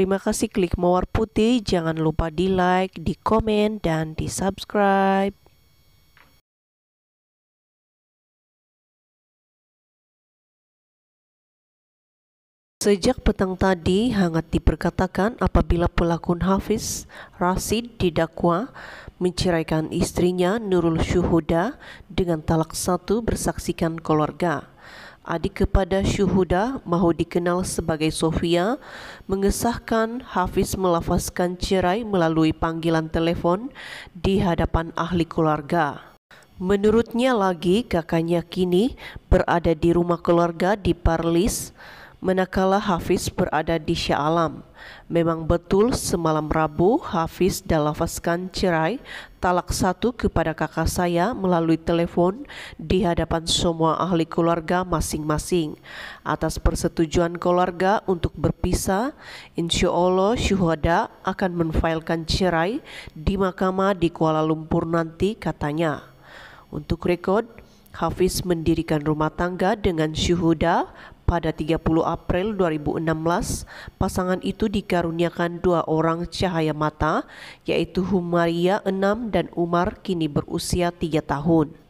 Terima kasih klik mawar putih. Jangan lupa di like, di komen, dan di subscribe. Sejak petang tadi, hangat diperkatakan apabila pelakon Hafiz Rasid didakwa menceraikan istrinya Nurul Syuhuda dengan talak satu bersaksikan keluarga adik kepada Syuhuda mahu dikenal sebagai Sofia, mengesahkan Hafiz melafazkan cerai melalui panggilan telepon di hadapan ahli keluarga. Menurutnya lagi kakaknya kini berada di rumah keluarga di Parlis, Manakala Hafiz berada di Sya'alam, Alam, memang betul semalam Rabu Hafiz dalafaskan cerai talak satu kepada kakak saya melalui telepon di hadapan semua ahli keluarga masing-masing. Atas persetujuan keluarga untuk berpisah, insya Allah syuhada akan menfailkan cerai di mahkamah di Kuala Lumpur nanti katanya. Untuk rekod, Hafiz mendirikan rumah tangga dengan syuhuda pada 30 April 2016, pasangan itu dikaruniakan dua orang cahaya mata, yaitu Humaria 6 dan Umar kini berusia 3 tahun.